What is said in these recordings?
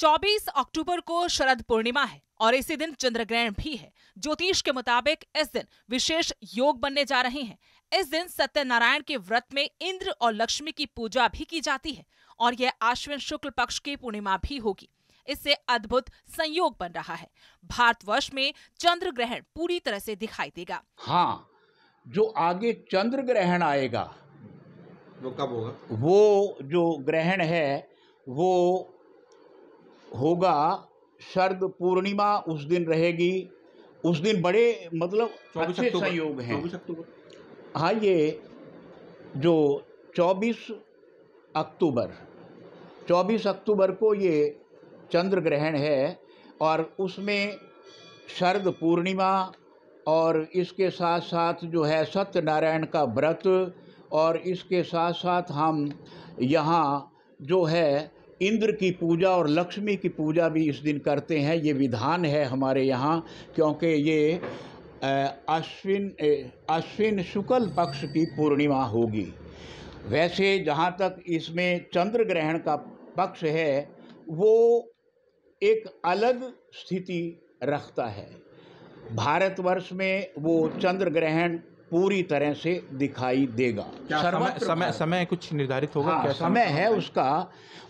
24 अक्टूबर को शरद पूर्णिमा है और इसी दिन चंद्र ग्रहण भी है ज्योतिष के मुताबिक इस दिन विशेष योग बनने जा रहे हैं इस दिन सत्यनारायण के व्रत में इंद्र और लक्ष्मी की पूजा भी की जाती है और यह आश्विन शुक्ल पक्ष की पूर्णिमा भी होगी इससे अद्भुत संयोग बन रहा है भारतवर्ष में चंद्र ग्रहण पूरी तरह से दिखाई देगा हाँ जो आगे चंद्र ग्रहण आएगा वो कब होगा वो जो ग्रहण है वो होगा शरद पूर्णिमा उस दिन रहेगी उस दिन बड़े मतलब अच्छे संयोग हैं हाँ ये जो 24 अक्टूबर 24 अक्टूबर को ये चंद्र ग्रहण है और उसमें शरद पूर्णिमा और इसके साथ साथ जो है सत्यनारायण का व्रत और इसके साथ साथ हम यहाँ जो है इंद्र की पूजा और लक्ष्मी की पूजा भी इस दिन करते हैं ये विधान है हमारे यहाँ क्योंकि ये अश्विन अश्विन शुक्ल पक्ष की पूर्णिमा होगी वैसे जहाँ तक इसमें चंद्र ग्रहण का पक्ष है वो एक अलग स्थिति रखता है भारतवर्ष में वो चंद्र ग्रहण पूरी तरह से दिखाई देगा समय समय समय कुछ निर्धारित होगा हाँ, क्या समय है उसका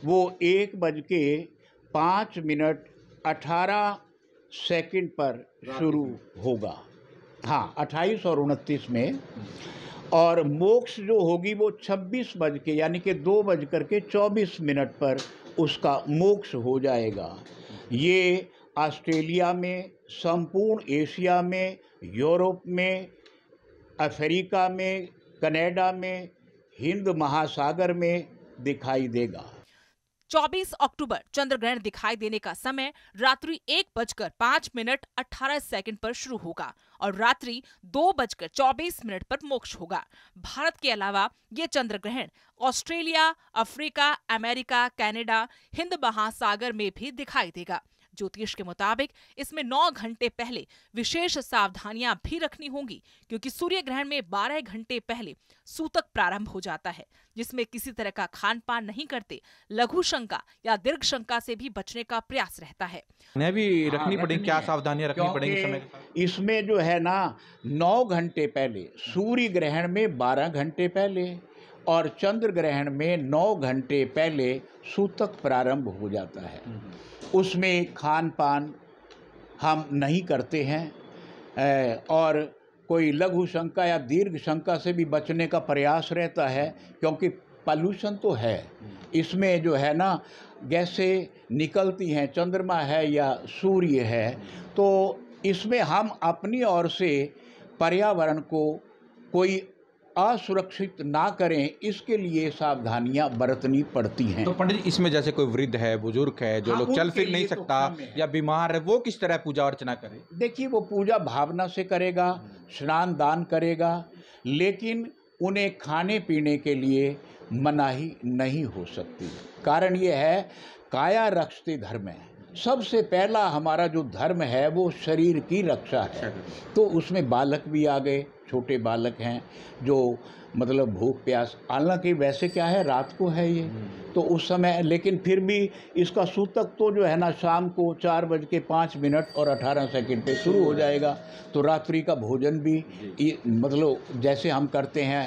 वो एक बज के पाँच मिनट अठारह सेकंड पर शुरू होगा हाँ अट्ठाईस और उनतीस में और मोक्ष जो होगी वो छब्बीस बज के यानी कि दो बज कर के चौबीस मिनट पर उसका मोक्ष हो जाएगा ये ऑस्ट्रेलिया में संपूर्ण एशिया में यूरोप में अफ्रीका में कनाडा में हिंद महासागर में दिखाई देगा 24 अक्टूबर चंद्रग्रहण दिखाई देने का समय रात्रि एक बजकर पाँच मिनट अठारह सेकंड पर शुरू होगा और रात्रि दो बजकर चौबीस मिनट पर मोक्ष होगा भारत के अलावा ये चंद्र ग्रहण ऑस्ट्रेलिया अफ्रीका अमेरिका कनाडा हिंद महासागर में भी दिखाई देगा ज्योतिष के मुताबिक इसमें नौ घंटे पहले विशेष सावधानियां भी रखनी होंगी क्योंकि सूर्य ग्रहण में बारह घंटे पहले सूतक प्रारंभ हो जाता है जिसमें किसी तरह का खान पान नहीं करते लघु शंका या दीर्घ शंका से भी बचने का प्रयास रहता है भी हाँ, रखनी पड़ेगी क्या सावधानियां रखनी पड़ेगी समय इसमें जो है ना नौ घंटे पहले सूर्य ग्रहण में बारह घंटे पहले और चंद्र ग्रहण में नौ घंटे पहले सूतक प्रारंभ हो जाता है हम्म, हम्म। उसमें खान पान हम नहीं करते हैं और कोई लघु शंका या दीर्घ शंका से भी बचने का प्रयास रहता है क्योंकि पॉल्यूशन तो है इसमें जो है ना गैसें निकलती हैं चंद्रमा है या सूर्य है तो इसमें हम अपनी ओर से पर्यावरण को कोई असुरक्षित ना करें इसके लिए सावधानियां बरतनी पड़ती हैं तो पंडित इसमें जैसे कोई वृद्ध है बुजुर्ग है जो हाँ, लोग चल फिर नहीं तो सकता या बीमार है वो किस तरह पूजा अर्चना करे देखिए वो पूजा भावना से करेगा स्नान दान करेगा लेकिन उन्हें खाने पीने के लिए मनाही नहीं हो सकती कारण ये है काया रक्षते धर्म है सबसे पहला हमारा जो धर्म है वो शरीर की रक्षा है अच्छा। तो उसमें बालक भी आ गए छोटे बालक हैं जो मतलब भूख प्यास हालांकि वैसे क्या है रात को है ये हम्म। तो उस समय लेकिन फिर भी इसका सूतक तो जो है ना शाम को चार बज के पाँच मिनट और अठारह सेकंड पे शुरू हो जाएगा तो रात्रि का भोजन भी मतलब जैसे हम करते हैं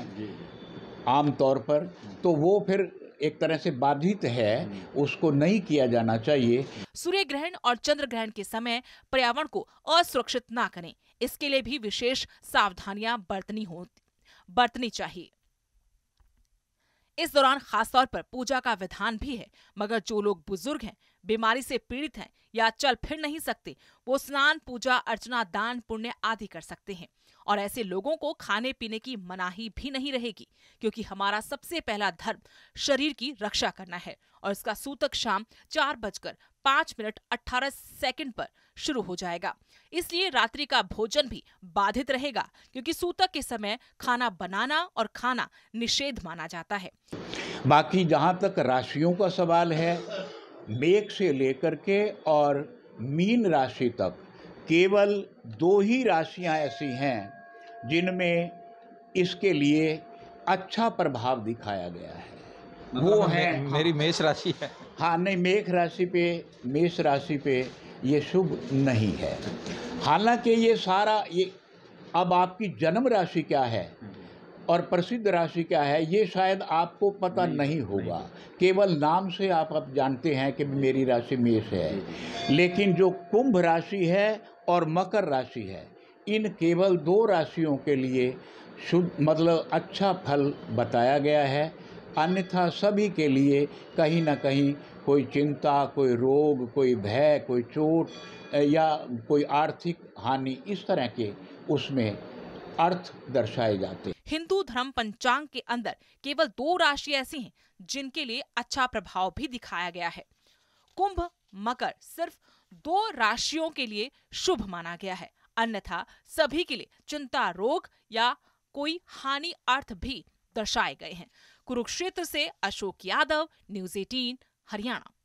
आम तौर पर तो वो फिर एक तरह से बाधित है हम्म। उसको नहीं किया जाना चाहिए सूर्य ग्रहण और चंद्र ग्रहण के समय पर्यावरण को असुरक्षित ना करें इसके लिए भी विशेष सावधानियां बरतनी हो बरतनी चाहिए इस दौरान खासतौर पर पूजा का विधान भी है मगर जो लोग बुजुर्ग हैं बीमारी से पीड़ित हैं या चल फिर नहीं सकते वो स्नान पूजा अर्चना दान पुण्य आदि कर सकते हैं और ऐसे लोगों को खाने पीने की मनाही भी नहीं रहेगी क्योंकि हमारा सबसे पहला धर्म शरीर की रक्षा करना है और इसका सूतक शाम चार बजकर पांच मिनट अठारह सेकंड पर शुरू हो जाएगा इसलिए रात्रि का भोजन भी बाधित रहेगा क्योंकि सूतक के समय खाना बनाना और खाना निषेध माना जाता है बाकी जहाँ तक राशियों का सवाल है मेघ से लेकर के और मीन राशि तक केवल दो ही राशियां ऐसी हैं जिनमें इसके लिए अच्छा प्रभाव दिखाया गया है मतलब वो है मेरी हाँ। मेष राशि है हाँ नहीं मेघ राशि पे मेष राशि पे ये शुभ नहीं है हालांकि ये सारा ये अब आपकी जन्म राशि क्या है और प्रसिद्ध राशि क्या है ये शायद आपको पता नहीं, नहीं होगा नहीं। केवल नाम से आप अब जानते हैं कि मेरी राशि मेष है लेकिन जो कुंभ राशि है और मकर राशि है इन केवल दो राशियों के लिए शुद्ध मतलब अच्छा फल बताया गया है अन्यथा सभी के लिए कहीं ना कहीं कोई चिंता कोई रोग कोई भय कोई चोट या कोई आर्थिक हानि इस तरह के उसमें अर्थ दर्शाए जाते हैं हिंदू धर्म पंचांग के अंदर केवल दो राशि ऐसी हैं जिनके लिए अच्छा प्रभाव भी दिखाया गया है कुंभ मकर सिर्फ दो राशियों के लिए शुभ माना गया है अन्यथा सभी के लिए चिंता रोग या कोई हानि अर्थ भी दर्शाए गए हैं कुरुक्षेत्र से अशोक यादव न्यूज एटीन हरियाणा